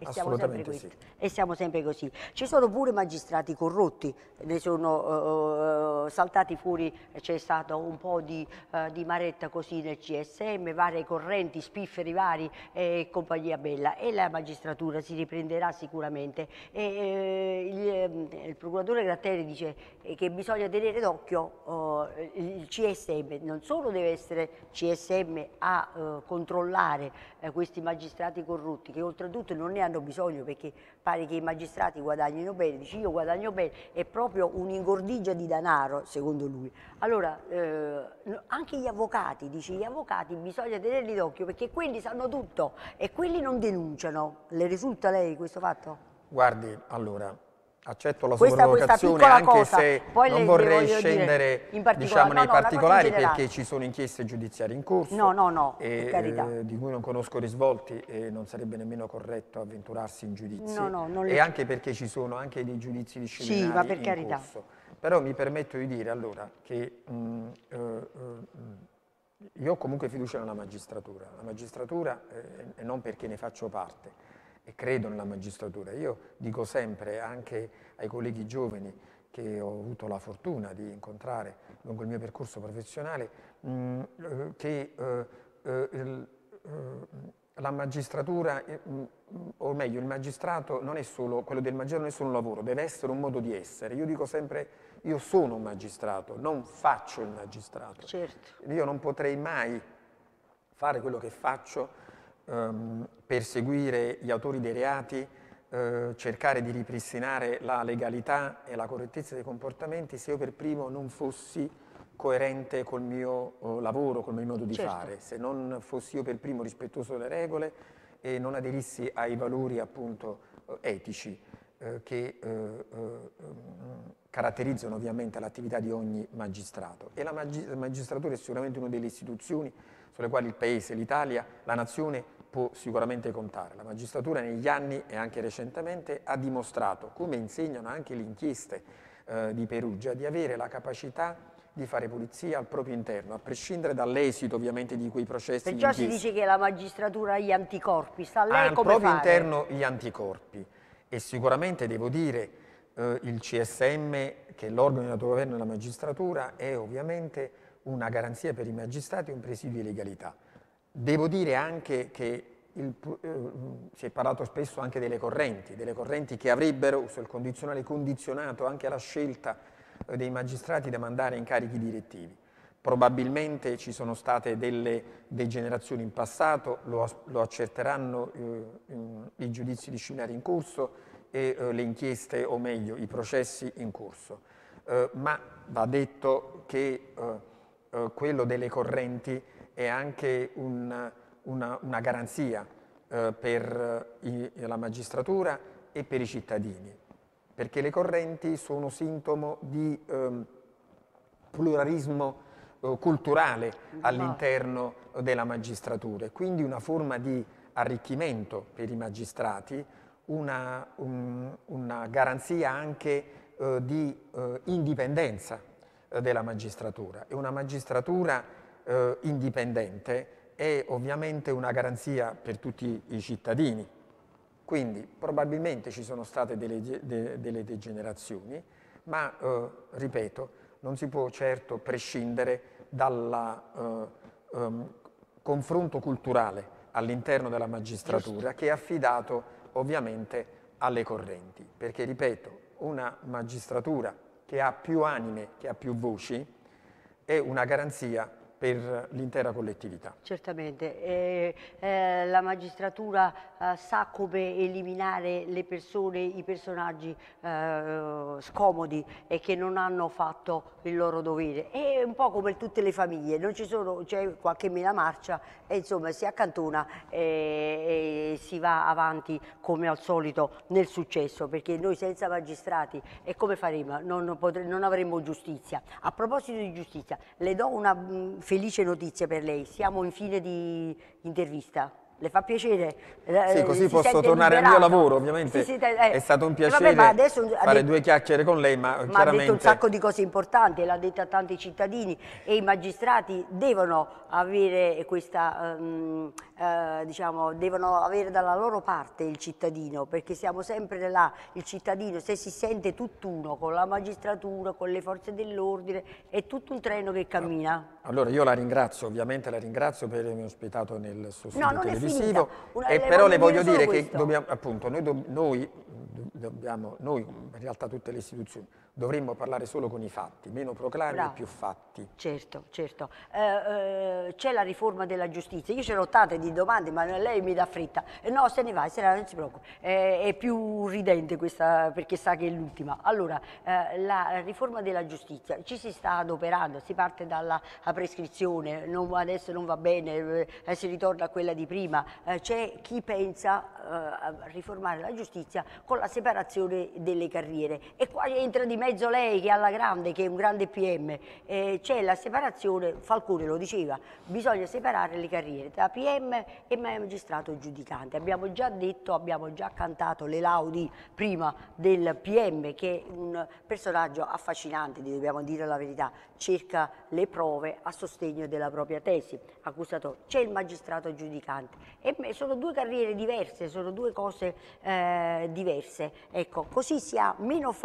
E siamo, sì. e siamo, sempre così. Ci sono pure magistrati corrotti, ne sono uh, saltati fuori, c'è stato un po' di, uh, di, maretta così nel CSM, varie correnti, spifferi vari e eh, compagnia bella e la magistratura si riprenderà sicuramente. E, eh, il, ehm, il, procuratore Gratteri dice che bisogna tenere d'occhio uh, il CSM, non solo deve essere CSM a controllare questi magistrati corrotti che oltretutto non ne ha hanno bisogno perché pare che i magistrati guadagnino bene, dice io guadagno bene, è proprio un'ingordigia di denaro secondo lui. Allora eh, anche gli avvocati, dice gli avvocati bisogna tenerli d'occhio perché quelli sanno tutto e quelli non denunciano. Le risulta lei questo fatto? Guardi, allora Accetto la questa, sua provocazione questa anche cosa. se Poi non vorrei scendere diciamo, nei no, particolari perché ci sono inchieste giudiziarie in corso no, no, no, e, eh, di cui non conosco risvolti e non sarebbe nemmeno corretto avventurarsi in giudizio no, no, e anche perché ci sono anche dei giudizi disciplinari sì, ma per carità. Corso. Però mi permetto di dire allora che mh, mm, eh, eh, io ho comunque fiducia nella magistratura, la magistratura eh, e non perché ne faccio parte e credo nella magistratura. Io dico sempre anche ai colleghi giovani che ho avuto la fortuna di incontrare lungo il mio percorso professionale mm, eh, che eh, eh, eh la magistratura, eh, mm, o meglio, il magistrato non è solo, quello del magistrato non è solo un lavoro, deve essere un modo di essere. Io dico sempre, io sono un magistrato, non faccio il magistrato. Certo. Io non potrei mai fare quello che faccio ehm, perseguire gli autori dei reati, eh, cercare di ripristinare la legalità e la correttezza dei comportamenti se io per primo non fossi coerente col mio eh, lavoro, col mio modo di certo. fare, se non fossi io per primo rispettoso delle regole e non aderissi ai valori appunto eh, etici eh, che eh, eh, mm, caratterizzano ovviamente l'attività di ogni magistrato. E la magistratura è sicuramente una delle istituzioni sulle quali il Paese, l'Italia, la Nazione può sicuramente contare. La magistratura negli anni e anche recentemente ha dimostrato, come insegnano anche le inchieste eh, di Perugia, di avere la capacità di fare pulizia al proprio interno, a prescindere dall'esito ovviamente di quei processi. Perciò si dice che la magistratura ha gli anticorpi, sta lei al come Al proprio fare? interno gli anticorpi e sicuramente devo dire eh, il CSM, che è l'organo di autogoverno della magistratura, è ovviamente una garanzia per i magistrati e un presidio di legalità. Devo dire anche che il, eh, si è parlato spesso anche delle correnti, delle correnti che avrebbero, sul condizionale, condizionato anche la scelta eh, dei magistrati da mandare incarichi direttivi. Probabilmente ci sono state delle degenerazioni in passato, lo, lo accerteranno eh, i giudizi disciplinari in corso e eh, le inchieste, o meglio, i processi in corso. Eh, ma va detto che quello delle correnti è anche un, una, una, garanzia eh, per eh, i, la magistratura e per i cittadini, perché le correnti sono sintomo di eh, pluralismo eh, culturale all'interno della magistratura e quindi una forma di arricchimento per i magistrati, una, un, una garanzia anche eh, di eh, indipendenza della magistratura. È una magistratura eh, indipendente è ovviamente una garanzia per tutti i cittadini. Quindi probabilmente ci sono state delle, de, delle degenerazioni, ma eh, ripeto, non si può certo prescindere dal eh, um, confronto culturale all'interno della magistratura che è affidato ovviamente alle correnti, perché ripeto, una magistratura che ha più anime, che ha più voci, è una garanzia per l'intera collettività. Certamente, eh, eh, la magistratura eh, sa come eliminare le persone, i personaggi eh, scomodi e che non hanno fatto il loro dovere. È un po' come tutte le famiglie, non ci sono, c'è qualche mila marcia e insomma si accantona e, e, si va avanti come al solito nel successo, perché noi senza magistrati e come faremo? Non, non avremmo giustizia. A proposito di giustizia, le do una mm, felice notizia per lei, siamo in fine di intervista. Le fa piacere? Eh, sì, così si posso tornare liberata. al mio lavoro, ovviamente. Si sente, eh. È stato un piacere vabbè, fare detto, due chiacchiere con lei, ma, ma chiaramente... ha detto un sacco di cose importanti, l'ha detto a tanti cittadini e i magistrati devono avere questa... Um, eh, diciamo, devono avere dalla loro parte il cittadino, perché siamo sempre là, il cittadino se si sente tutt'uno con la magistratura, con le forze dell'ordine, è tutto un treno che cammina. Allora io la ringrazio, ovviamente la ringrazio per avermi ospitato nel suo studio no, televisivo, Una, le però le voglio dire, dire che dobbiamo, appunto, noi, do, noi, dobbiamo, noi in realtà tutte le istituzioni, dovremmo parlare solo con i fatti, meno proclami Bravo. e più fatti. Certo, certo. Eh, eh, c'è la riforma della giustizia, io ce l'ho tante di domande ma lei mi dà fretta. Eh, no, se ne va, se ne va, non si preoccupi. Eh, è più ridente questa perché sa che è l'ultima. Allora, eh, la riforma della giustizia, ci si sta adoperando, si parte dalla prescrizione, non, adesso non va bene, eh, si ritorna a quella di prima. c'è chi pensa a riformare la giustizia con la separazione delle carriere e qua entra di mezzo lei che alla grande, che è un grande PM, eh, c'è la separazione, Falcone lo diceva, bisogna separare le carriere tra PM e magistrato giudicante. Abbiamo già detto, abbiamo già cantato le laudi prima del PM che è un personaggio affascinante, dobbiamo dire la verità, circa le prove a sostegno della propria tesi Accusatore, C'è il magistrato giudicante e sono due carriere diverse, sono due cose eh, diverse. Ecco, così si ha meno,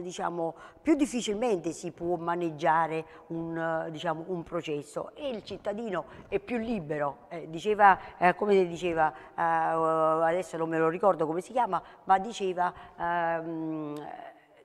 diciamo, più difficilmente si può maneggiare un, diciamo, un, processo e il cittadino è più libero. Eh, diceva, eh, come diceva, eh, adesso non me lo ricordo come si chiama, ma diceva... Ehm,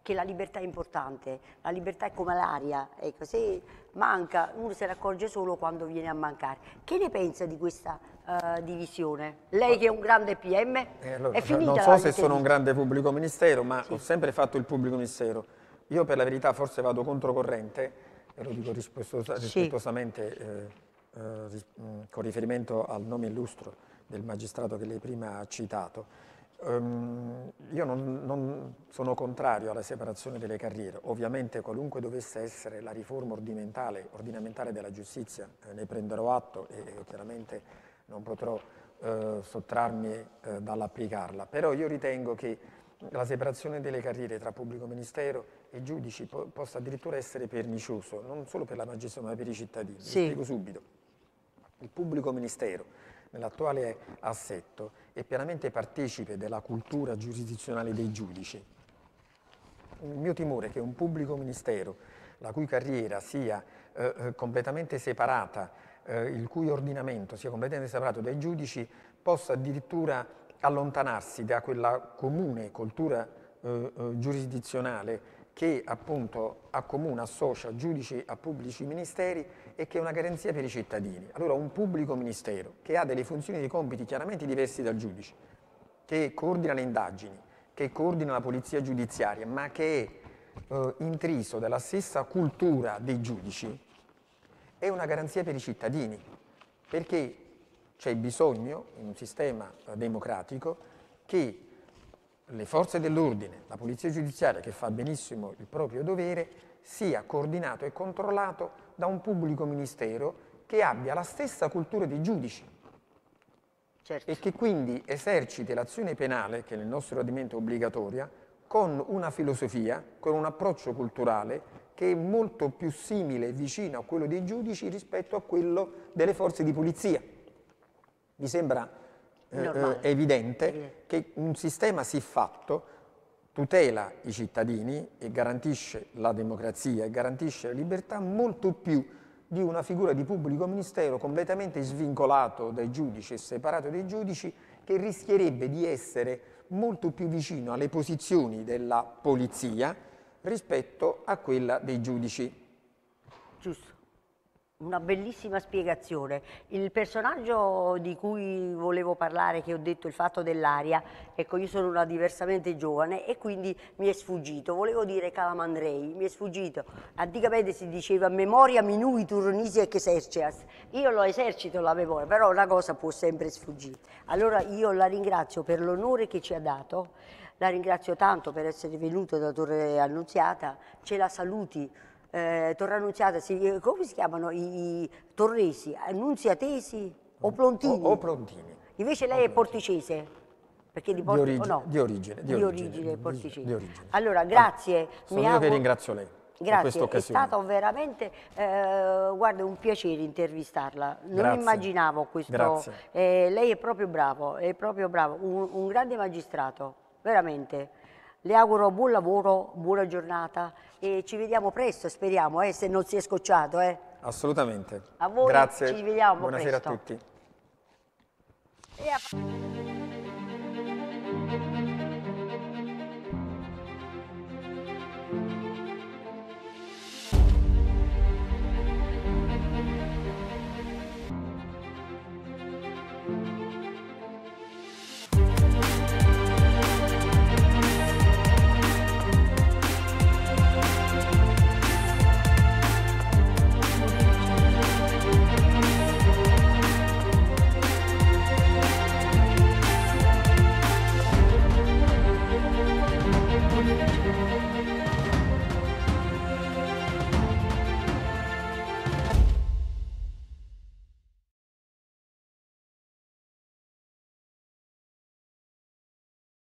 che la libertà è importante, la libertà è come l'aria, ecco, se manca uno se ne accorge solo quando viene a mancare. Che ne pensa di questa uh, divisione? Lei che è un grande PM, eh, allora, è finita Non so se sono un grande pubblico ministero, ma sì. ho sempre fatto il pubblico ministero. Io per la verità forse vado controcorrente, e lo dico rispettosamente sì. eh, eh, mm, con riferimento al nome illustro del magistrato che lei prima ha citato, Um, io non, non, sono contrario alla separazione delle carriere, ovviamente qualunque dovesse essere la riforma ordinamentale, ordinamentale della giustizia, eh, ne prenderò atto e, e chiaramente non potrò eh, sottrarmi eh, dall'applicarla, però io ritengo che la separazione delle carriere tra pubblico ministero e giudici po possa addirittura essere pernicioso, non solo per la magistratura ma per i cittadini. Sì. Lo spiego subito. Il pubblico ministero nell'attuale assetto è pienamente partecipe della cultura giurisdizionale dei giudici. Il mio timore è che un pubblico ministero, la cui carriera sia eh, eh completamente separata, eh, il cui ordinamento sia completamente separato dai giudici, possa addirittura allontanarsi da quella comune cultura eh, eh giurisdizionale che appunto accomuna, associa giudici a pubblici ministeri e che è una garanzia per i cittadini. Allora un pubblico ministero che ha delle funzioni e dei compiti chiaramente diversi dal giudice, che coordina le indagini, che coordina la polizia giudiziaria, ma che è eh, intriso dalla stessa cultura dei giudici, è una garanzia per i cittadini, perché c'è bisogno in un sistema eh, democratico che le forze dell'ordine, la polizia giudiziaria che fa benissimo il proprio dovere, sia coordinato e controllato da un pubblico ministero che abbia la stessa cultura dei giudici certo. e che quindi eserciti l'azione penale, che nel nostro radimento è obbligatoria, con una filosofia, con un approccio culturale che è molto più simile e vicino a quello dei giudici rispetto a quello delle forze di polizia. Mi sembra eh, eh evidente, che un sistema siffatto tutela i cittadini e garantisce la democrazia e garantisce la libertà molto più di una figura di pubblico ministero completamente svincolato dai giudici e separato dai giudici che rischierebbe di essere molto più vicino alle posizioni della polizia rispetto a quella dei giudici. Giusto una bellissima spiegazione. Il personaggio di cui volevo parlare, che ho detto il fatto dell'aria, ecco io sono una diversamente giovane e quindi mi è sfuggito, volevo dire Calamandrei, mi è sfuggito. Anticamente si diceva memoria minui nisi che esercias, io lo esercito la memoria, però una cosa può sempre sfuggire. Allora io la ringrazio per l'onore che ci ha dato, la ringrazio tanto per essere venuto da Torre Annunziata, ce la saluti eh, Torranunziata, si, eh, come si chiamano i, i torresi? Annunziatesi o Plontini? O, o Plontini. Invece lei o è porticese? Perché di, Porto, di, origine, no? di origine, di, di origine, origine Di origine. Allora, grazie. Ah, sono io auguro... che ringrazio lei. Grazie, è stato veramente eh, guarda, un piacere intervistarla, non Grazie. immaginavo questo, eh, lei è proprio bravo, è proprio bravo, un, un grande magistrato, veramente. Le auguro buon lavoro, buona giornata e ci vediamo presto, speriamo, eh, se non si è scocciato. Eh. Assolutamente. A voi Grazie. ci vediamo Buonasera presto. a tutti.